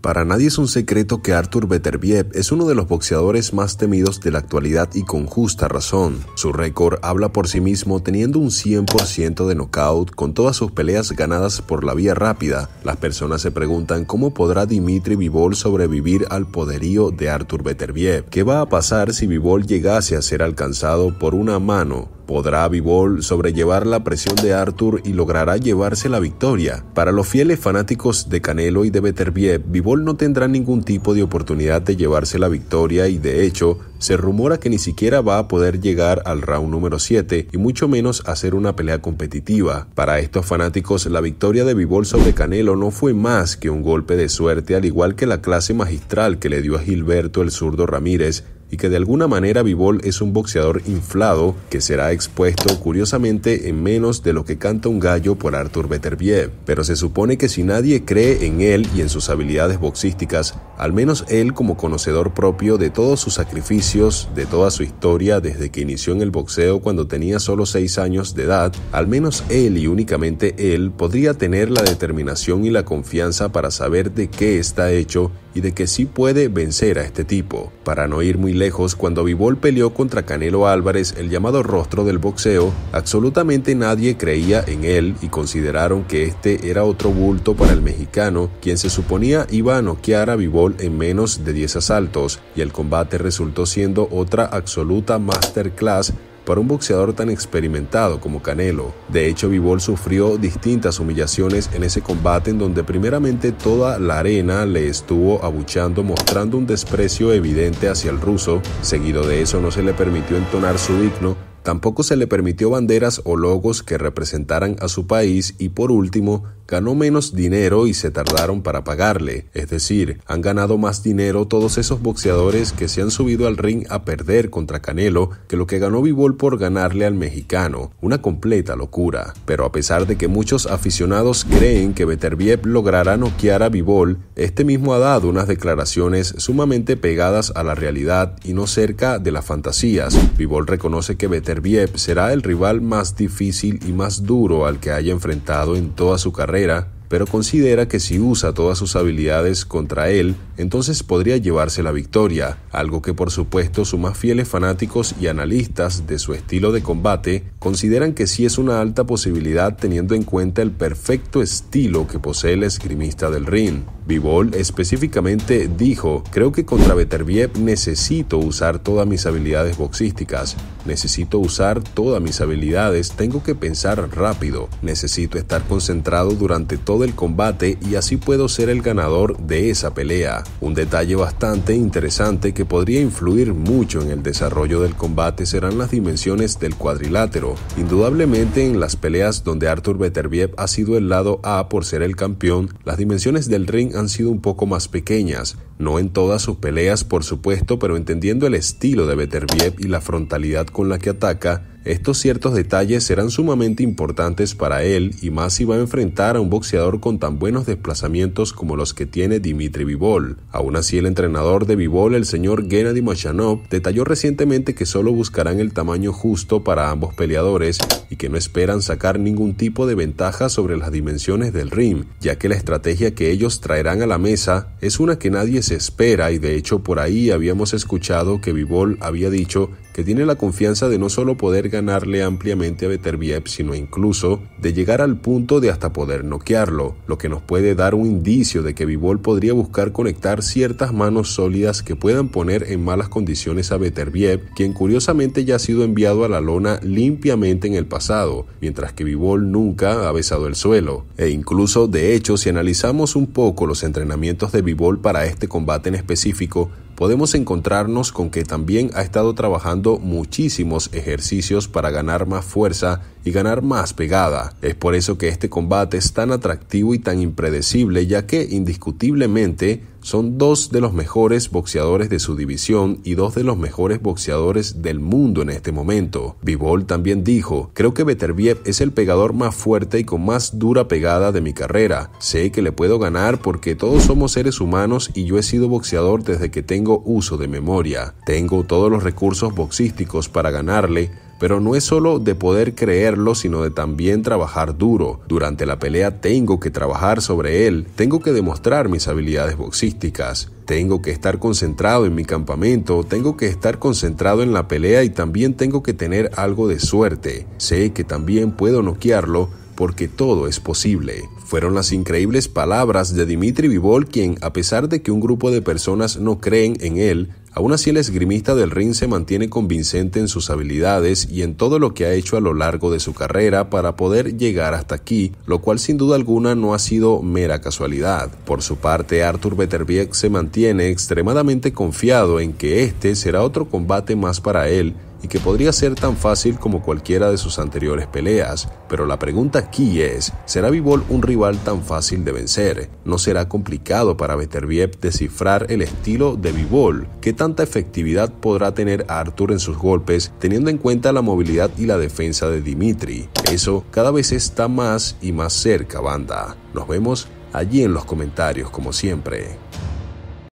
Para nadie es un secreto que Arthur Beterbiev es uno de los boxeadores más temidos de la actualidad y con justa razón. Su récord habla por sí mismo teniendo un 100% de knockout con todas sus peleas ganadas por la vía rápida. Las personas se preguntan cómo podrá Dimitri Vivol sobrevivir al poderío de Arthur Beterbiev. ¿Qué va a pasar si Vivol llegase a ser alcanzado por una mano? ¿Podrá Vivol sobrellevar la presión de Arthur y logrará llevarse la victoria? Para los fieles fanáticos de Canelo y de Beterbiev, Vivol no tendrá ningún tipo de oportunidad de llevarse la victoria y de hecho se rumora que ni siquiera va a poder llegar al round número 7 y mucho menos hacer una pelea competitiva. Para estos fanáticos, la victoria de Bivol sobre Canelo no fue más que un golpe de suerte, al igual que la clase magistral que le dio a Gilberto el zurdo Ramírez, y que de alguna manera Bivol es un boxeador inflado que será expuesto curiosamente en menos de lo que canta un gallo por Arthur Beterbiev. Pero se supone que si nadie cree en él y en sus habilidades boxísticas, al menos él como conocedor propio de todos sus sacrificios, de toda su historia desde que inició en el boxeo cuando tenía solo 6 años de edad, al menos él y únicamente él podría tener la determinación y la confianza para saber de qué está hecho y de que sí puede vencer a este tipo. Para no ir muy lejos, cuando Vivol peleó contra Canelo Álvarez, el llamado rostro del boxeo, absolutamente nadie creía en él y consideraron que este era otro bulto para el mexicano, quien se suponía iba a noquear a Vivol en menos de 10 asaltos, y el combate resultó siendo otra absoluta masterclass para un boxeador tan experimentado como Canelo. De hecho, Vivol sufrió distintas humillaciones en ese combate en donde primeramente toda la arena le estuvo abuchando mostrando un desprecio evidente hacia el ruso, seguido de eso no se le permitió entonar su himno, Tampoco se le permitió banderas o logos que representaran a su país y por último ganó menos dinero y se tardaron para pagarle. Es decir, han ganado más dinero todos esos boxeadores que se han subido al ring a perder contra Canelo que lo que ganó Bivol por ganarle al mexicano. Una completa locura. Pero a pesar de que muchos aficionados creen que Beterbiev logrará noquear a Bivol, este mismo ha dado unas declaraciones sumamente pegadas a la realidad y no cerca de las fantasías. Bivol reconoce que Beterbiev será el rival más difícil y más duro al que haya enfrentado en toda su carrera pero considera que si usa todas sus habilidades contra él, entonces podría llevarse la victoria, algo que por supuesto sus más fieles fanáticos y analistas de su estilo de combate consideran que sí es una alta posibilidad teniendo en cuenta el perfecto estilo que posee el esgrimista del ring. Bivol específicamente dijo, creo que contra Beterbiev necesito usar todas mis habilidades boxísticas, necesito usar todas mis habilidades, tengo que pensar rápido, necesito estar concentrado durante todo el combate y así puedo ser el ganador de esa pelea. Un detalle bastante interesante que podría influir mucho en el desarrollo del combate serán las dimensiones del cuadrilátero. Indudablemente en las peleas donde Arthur Beterbiev ha sido el lado A por ser el campeón, las dimensiones del ring han sido un poco más pequeñas, no en todas sus peleas por supuesto, pero entendiendo el estilo de Beterbiev y la frontalidad con la que ataca, estos ciertos detalles serán sumamente importantes para él y más si va a enfrentar a un boxeador con tan buenos desplazamientos como los que tiene Dimitri Vivol. Aún así, el entrenador de Vivol, el señor Gennady Machanov, detalló recientemente que solo buscarán el tamaño justo para ambos peleadores y que no esperan sacar ningún tipo de ventaja sobre las dimensiones del ring, ya que la estrategia que ellos traerán a la mesa es una que nadie se espera y de hecho por ahí habíamos escuchado que Vivol había dicho que tiene la confianza de no solo poder ganar ganarle ampliamente a Beterbiev, sino incluso de llegar al punto de hasta poder noquearlo, lo que nos puede dar un indicio de que Vivol podría buscar conectar ciertas manos sólidas que puedan poner en malas condiciones a Beterbiev, quien curiosamente ya ha sido enviado a la lona limpiamente en el pasado, mientras que Vivol nunca ha besado el suelo. E incluso, de hecho, si analizamos un poco los entrenamientos de Vivol para este combate en específico, podemos encontrarnos con que también ha estado trabajando muchísimos ejercicios para ganar más fuerza y ganar más pegada. Es por eso que este combate es tan atractivo y tan impredecible, ya que indiscutiblemente son dos de los mejores boxeadores de su división y dos de los mejores boxeadores del mundo en este momento. Bivol también dijo, creo que Beterbiev es el pegador más fuerte y con más dura pegada de mi carrera. Sé que le puedo ganar porque todos somos seres humanos y yo he sido boxeador desde que tengo uso de memoria. Tengo todos los recursos boxísticos para ganarle pero no es solo de poder creerlo, sino de también trabajar duro. Durante la pelea tengo que trabajar sobre él, tengo que demostrar mis habilidades boxísticas, tengo que estar concentrado en mi campamento, tengo que estar concentrado en la pelea y también tengo que tener algo de suerte. Sé que también puedo noquearlo, porque todo es posible. Fueron las increíbles palabras de Dimitri Vivol quien, a pesar de que un grupo de personas no creen en él, Aún así el esgrimista del ring se mantiene convincente en sus habilidades y en todo lo que ha hecho a lo largo de su carrera para poder llegar hasta aquí, lo cual sin duda alguna no ha sido mera casualidad. Por su parte, Arthur Beterbieck se mantiene extremadamente confiado en que este será otro combate más para él y que podría ser tan fácil como cualquiera de sus anteriores peleas, pero la pregunta aquí es, ¿será Bivol un rival tan fácil de vencer? ¿No será complicado para Beterbiev descifrar el estilo de Bivol? ¿Qué tanta efectividad podrá tener Arthur en sus golpes teniendo en cuenta la movilidad y la defensa de Dimitri? Eso cada vez está más y más cerca, banda. Nos vemos allí en los comentarios como siempre.